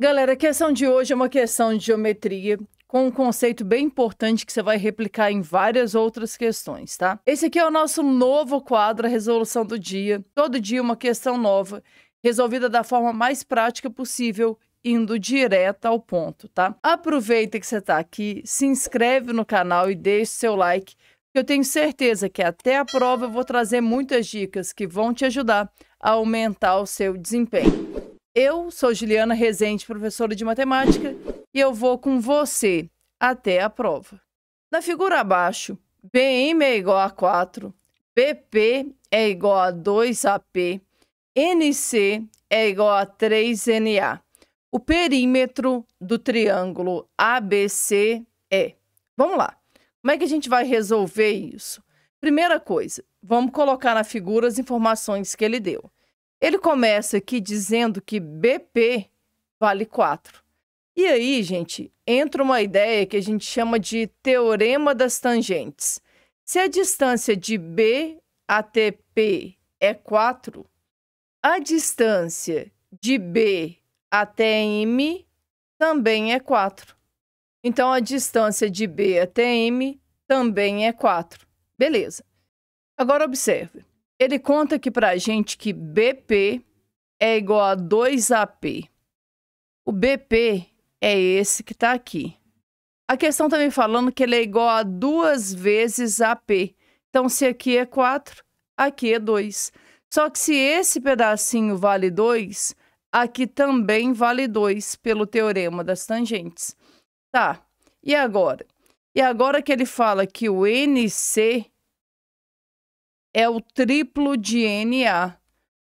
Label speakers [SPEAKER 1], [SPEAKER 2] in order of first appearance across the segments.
[SPEAKER 1] Galera, a questão de hoje é uma questão de geometria com um conceito bem importante que você vai replicar em várias outras questões, tá? Esse aqui é o nosso novo quadro, a resolução do dia. Todo dia uma questão nova, resolvida da forma mais prática possível, indo direto ao ponto, tá? Aproveita que você está aqui, se inscreve no canal e deixe seu like, eu tenho certeza que até a prova eu vou trazer muitas dicas que vão te ajudar a aumentar o seu desempenho. Eu sou Juliana Rezende, professora de matemática, e eu vou com você até a prova. Na figura abaixo, BM é igual a 4, BP é igual a 2AP, NC é igual a 3NA. O perímetro do triângulo ABC é. Vamos lá. Como é que a gente vai resolver isso? Primeira coisa, vamos colocar na figura as informações que ele deu. Ele começa aqui dizendo que BP vale 4. E aí, gente, entra uma ideia que a gente chama de teorema das tangentes. Se a distância de B até P é 4, a distância de B até M também é 4. Então, a distância de B até M também é 4. Beleza. Agora, observe. Ele conta aqui pra gente que BP é igual a 2AP. O BP é esse que está aqui. A questão também tá falando que ele é igual a duas vezes AP. Então, se aqui é 4, aqui é 2. Só que se esse pedacinho vale 2, aqui também vale 2, pelo teorema das tangentes. Tá, e agora? E agora que ele fala que o NC é o triplo de NA.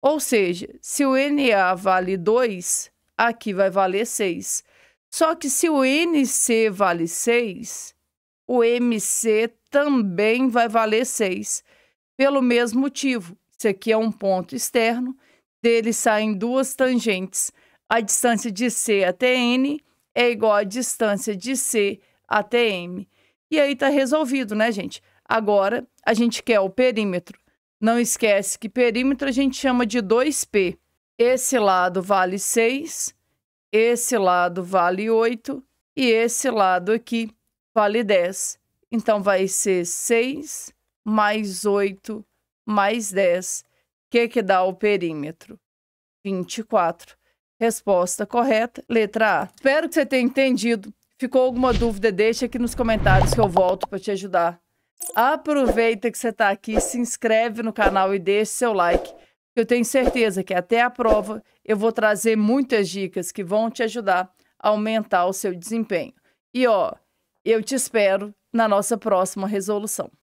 [SPEAKER 1] Ou seja, se o NA vale 2, aqui vai valer 6. Só que se o NC vale 6, o MC também vai valer 6. Pelo mesmo motivo, isso aqui é um ponto externo, dele saem duas tangentes. A distância de C até N é igual à distância de C até M. E aí está resolvido, né, gente? Agora, a gente quer o perímetro. Não esquece que perímetro a gente chama de 2P. Esse lado vale 6, esse lado vale 8 e esse lado aqui vale 10. Então, vai ser 6 mais 8 mais 10. que, que dá o perímetro? 24. Resposta correta, letra A. Espero que você tenha entendido. Ficou alguma dúvida? Deixa aqui nos comentários que eu volto para te ajudar. Aproveita que você está aqui, se inscreve no canal e deixa seu like. Eu tenho certeza que até a prova eu vou trazer muitas dicas que vão te ajudar a aumentar o seu desempenho. E ó, eu te espero na nossa próxima resolução.